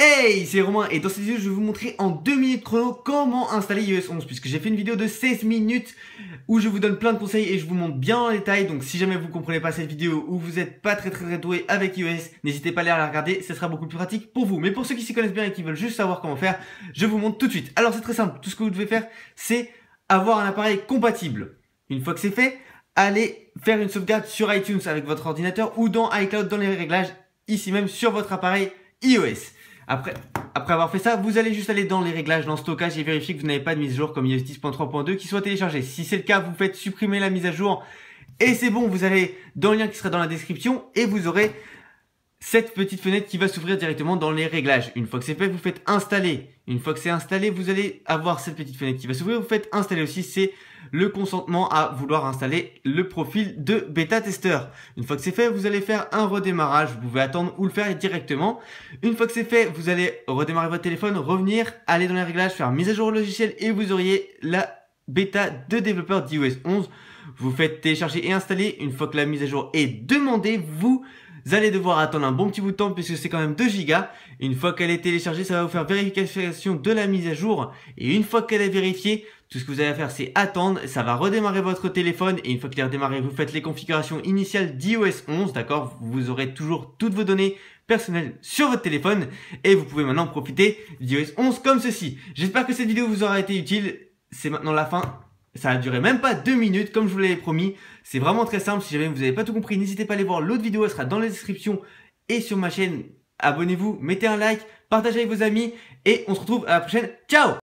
Hey, c'est Romain et dans cette vidéo je vais vous montrer en 2 minutes chrono comment installer iOS 11 puisque j'ai fait une vidéo de 16 minutes où je vous donne plein de conseils et je vous montre bien en détail donc si jamais vous comprenez pas cette vidéo ou vous n'êtes pas très très très doué avec iOS n'hésitez pas à aller la regarder ce sera beaucoup plus pratique pour vous mais pour ceux qui s'y connaissent bien et qui veulent juste savoir comment faire je vous montre tout de suite alors c'est très simple tout ce que vous devez faire c'est avoir un appareil compatible une fois que c'est fait allez faire une sauvegarde sur iTunes avec votre ordinateur ou dans iCloud dans les réglages ici même sur votre appareil iOS après, après avoir fait ça, vous allez juste aller dans les réglages, dans le stockage et vérifier que vous n'avez pas de mise à jour comme iOS 10.3.2 qui soit téléchargée. Si c'est le cas, vous faites supprimer la mise à jour et c'est bon, vous allez dans le lien qui sera dans la description et vous aurez cette petite fenêtre qui va s'ouvrir directement dans les réglages. Une fois que c'est fait, vous faites installer. Une fois que c'est installé, vous allez avoir cette petite fenêtre qui va s'ouvrir. Vous faites installer aussi, c'est le consentement à vouloir installer le profil de bêta testeur. Une fois que c'est fait, vous allez faire un redémarrage. Vous pouvez attendre ou le faire directement. Une fois que c'est fait, vous allez redémarrer votre téléphone, revenir, aller dans les réglages, faire mise à jour au logiciel et vous auriez la bêta de développeur d'iOS 11. Vous faites télécharger et installer. Une fois que la mise à jour est demandée, vous vous allez devoir attendre un bon petit bout de temps puisque c'est quand même 2 gigas. Une fois qu'elle est téléchargée, ça va vous faire vérification de la mise à jour. Et une fois qu'elle est vérifiée, tout ce que vous allez faire c'est attendre, ça va redémarrer votre téléphone et une fois qu'il est redémarré, vous faites les configurations initiales d'iOS 11, d'accord Vous aurez toujours toutes vos données personnelles sur votre téléphone et vous pouvez maintenant profiter d'iOS 11 comme ceci. J'espère que cette vidéo vous aura été utile. C'est maintenant la fin. Ça a duré même pas deux minutes, comme je vous l'avais promis. C'est vraiment très simple. Si jamais vous n'avez pas tout compris, n'hésitez pas à aller voir. L'autre vidéo, elle sera dans la description et sur ma chaîne. Abonnez-vous, mettez un like, partagez avec vos amis et on se retrouve à la prochaine. Ciao